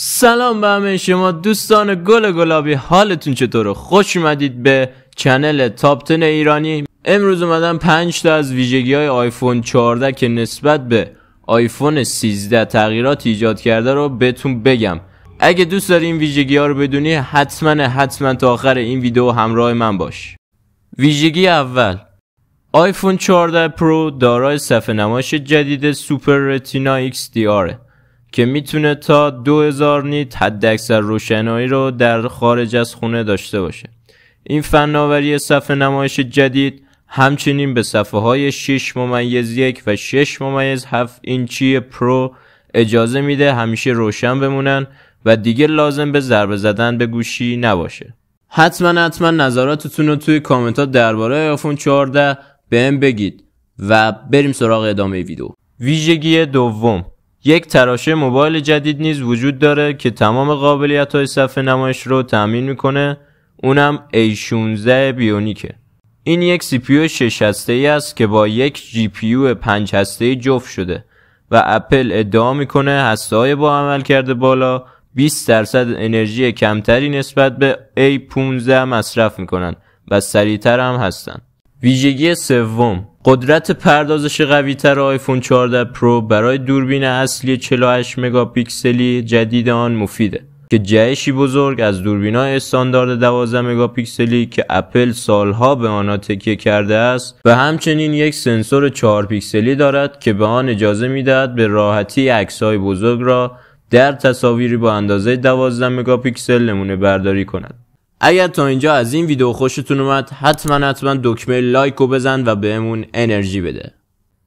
سلام به همه شما دوستان گل گلابی حالتون چطوره خوش اومدید به چنل تابتن ایرانی امروز اومدم 5 تا از ویژگی های آیفون 14 که نسبت به آیفون 13 تغییرات ایجاد کرده رو بهتون بگم اگه دوست داری این ویژگی ها رو بدونی حتما حتما تا آخر این ویدیو همراه من باش ویژگی اول آیفون 14 پرو دارای صفحه نمایش جدید سوپر رتینا XDR که میتونه تا 2000 نیت حد اکثر روشنایی رو در خارج از خونه داشته باشه این فناوری صفحه نمایش جدید همچنین به صفحه های 6 ممیز 1 و 6 ممیز 7 اینچی پرو اجازه میده همیشه روشن بمونن و دیگه لازم به ضربه زدن به گوشی نباشه حتما حتما نظراتتون رو توی کامنت ها درباره آیفون 14 بهم بگید و بریم سراغ ادامه ویدیو ویژگی دوم یک تراشه موبایل جدید نیز وجود داره که تمام قابلیت های صفحه نمایش رو تأمین میکنه اونم A16 بیونیکه این یک سی پیو 6 هسته ای است که با یک جی پیو 5 هسته جفت شده و اپل ادعا میکنه هسته های با عمل کرده بالا 20 درصد انرژی کمتری نسبت به A15 مصرف میکنن و سریعتر هم هستن ویژگی سوم قدرت پردازش تر آیفون 14 پرو برای دوربین اصلی 48 مگاپیکسلی جدید آن مفیده که جهشی بزرگ از دوربین های استاندارد 12 مگاپیکسلی که اپل سالها به آنها تکیه کرده است و همچنین یک سنسور 4 پیکسلی دارد که به آن اجازه میدهد به راحتی عکس بزرگ را در تصاویری با اندازه 12 مگاپیکسل نمونه برداری کند اگر تا اینجا از این ویدیو خوشتون اومد حتما حتما دکمه لایک رو بزن و بهمون انرژی بده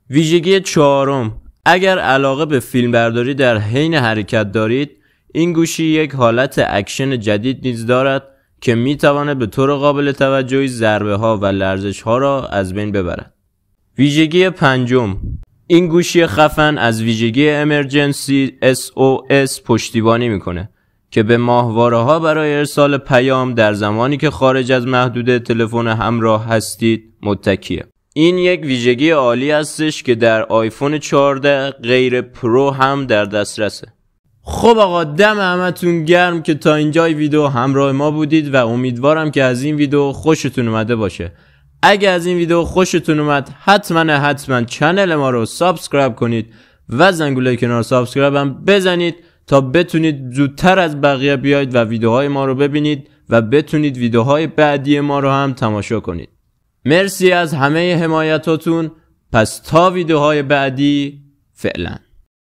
ویژگی چهارم اگر علاقه به فیلم برداری در حین حرکت دارید این گوشی یک حالت اکشن جدید نیز دارد که می تواند به طور قابل توجهی ضربه ها و لرزش ها را از بین ببرد ویژگی پنجم این گوشی خفن از ویژگی امرجنسی SOS پشتیبانی میکنه که به ماهواره ها برای ارسال پیام در زمانی که خارج از محدوده تلفن همراه هستید متکیه این یک ویژگی عالی هستش که در آیفون 14 غیر پرو هم در دسترسه خب آقا دم همتون گرم که تا اینجای ویدیو همراه ما بودید و امیدوارم که از این ویدیو خوشتون اومده باشه اگه از این ویدیو خوشتون اومد حتما حتما چنل ما رو سابسکرایب کنید و زنگوله کنار سابسکرایب هم بزنید تا بتونید زودتر از بقیه بیاید و ویدیوهای ما رو ببینید و بتونید ویدیوهای بعدی ما رو هم تماشا کنید مرسی از همه حمایتاتون پس تا ویدیوهای بعدی فعلا